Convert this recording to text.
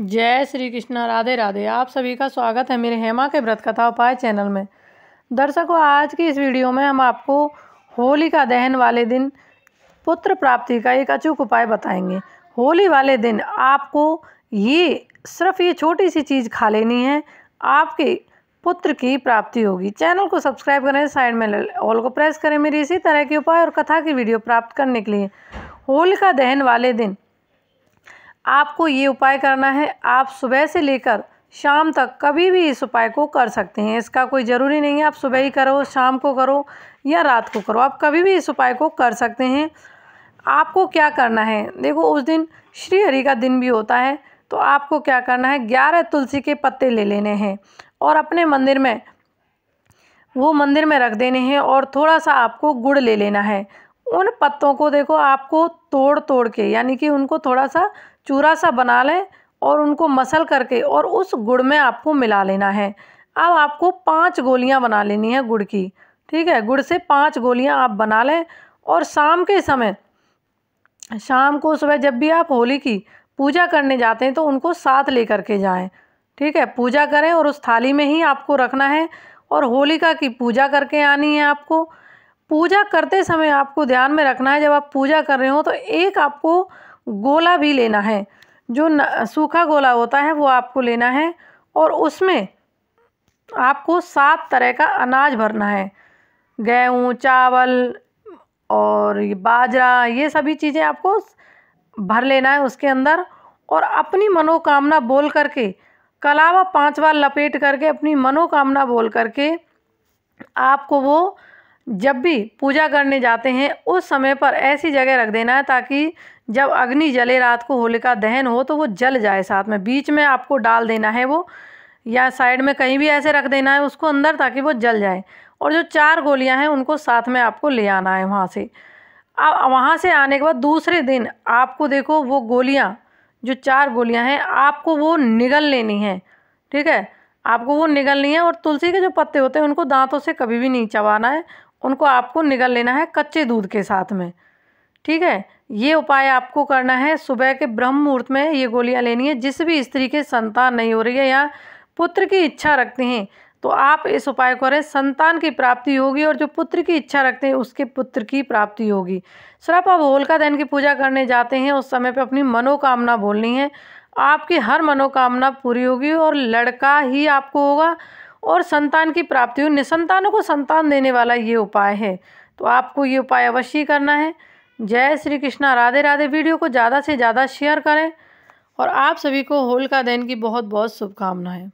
जय श्री कृष्णा राधे राधे आप सभी का स्वागत है मेरे हेमा के व्रत कथा उपाय चैनल में दर्शकों आज की इस वीडियो में हम आपको होली का दहन वाले दिन पुत्र प्राप्ति का एक अचूक उपाय बताएंगे होली वाले दिन आपको ये सिर्फ ये छोटी सी चीज़ खा लेनी है आपके पुत्र की प्राप्ति होगी चैनल को सब्सक्राइब करें साइड में ऑल को प्रेस करें मेरी इसी तरह के उपाय और कथा की वीडियो प्राप्त करने के लिए होली का दहन वाले दिन आपको ये उपाय करना है आप सुबह से लेकर शाम तक कभी भी इस उपाय को कर सकते हैं इसका कोई ज़रूरी नहीं है आप सुबह ही करो शाम को करो या रात को करो आप कभी भी इस उपाय को कर सकते हैं आपको क्या करना है देखो उस दिन श्री हरि का दिन भी होता है तो आपको क्या करना है ग्यारह तुलसी के पत्ते ले लेने हैं और अपने मंदिर में वो मंदिर में रख देने हैं और थोड़ा सा आपको गुड़ ले लेना है उन पत्तों को देखो आपको तोड़ तोड़ के यानी कि उनको थोड़ा सा चूरा सा बना लें और उनको मसल करके और उस गुड़ में आपको मिला लेना है अब आपको पांच गोलियां बना लेनी है गुड़ की ठीक है गुड़ से पांच गोलियां आप बना लें और शाम के समय शाम को सुबह जब भी आप होली की पूजा करने जाते हैं तो उनको साथ ले करके जाएँ ठीक है पूजा करें और उस थाली में ही आपको रखना है और होलिका की पूजा करके आनी है आपको पूजा करते समय आपको ध्यान में रखना है जब आप पूजा कर रहे हो तो एक आपको गोला भी लेना है जो सूखा गोला होता है वो आपको लेना है और उसमें आपको सात तरह का अनाज भरना है गेहूँ चावल और बाजरा ये सभी चीज़ें आपको भर लेना है उसके अंदर और अपनी मनोकामना बोल करके कलावा पांच बार लपेट करके अपनी मनोकामना बोल करके आपको वो जब भी पूजा करने जाते हैं उस समय पर ऐसी जगह रख देना है ताकि जब अग्नि जले रात को होलिका दहन हो तो वो जल जाए साथ में बीच में आपको डाल देना है वो या साइड में कहीं भी ऐसे रख देना है उसको अंदर ताकि वो जल जाए और जो चार गोलियां हैं उनको साथ में आपको ले आना है वहाँ से अब वहाँ से आने के बाद दूसरे दिन आपको देखो वो गोलियाँ जो चार गोलियाँ हैं आपको वो निगल लेनी है ठीक है आपको वो निगलनी है और तुलसी के जो पत्ते होते हैं उनको दांतों से कभी भी नहीं चबाना है उनको आपको निगल लेना है कच्चे दूध के साथ में ठीक है ये उपाय आपको करना है सुबह के ब्रह्म मुहूर्त में ये गोलियां लेनी है जिस भी स्त्री के संतान नहीं हो रही है या पुत्र की इच्छा रखते हैं तो आप इस उपाय को करें संतान की प्राप्ति होगी और जो पुत्र की इच्छा रखते हैं उसके पुत्र की प्राप्ति होगी सर आप अब होलका दहन की पूजा करने जाते हैं उस समय पर अपनी मनोकामना बोलनी है आपकी हर मनोकामना पूरी होगी और लड़का ही आपको होगा और संतान की प्राप्ति हो निसंतानों को संतान देने वाला ये उपाय है तो आपको ये उपाय अवश्य करना है जय श्री कृष्णा राधे राधे वीडियो को ज़्यादा से ज़्यादा शेयर करें और आप सभी को होलिका दहन की बहुत बहुत शुभकामनाएं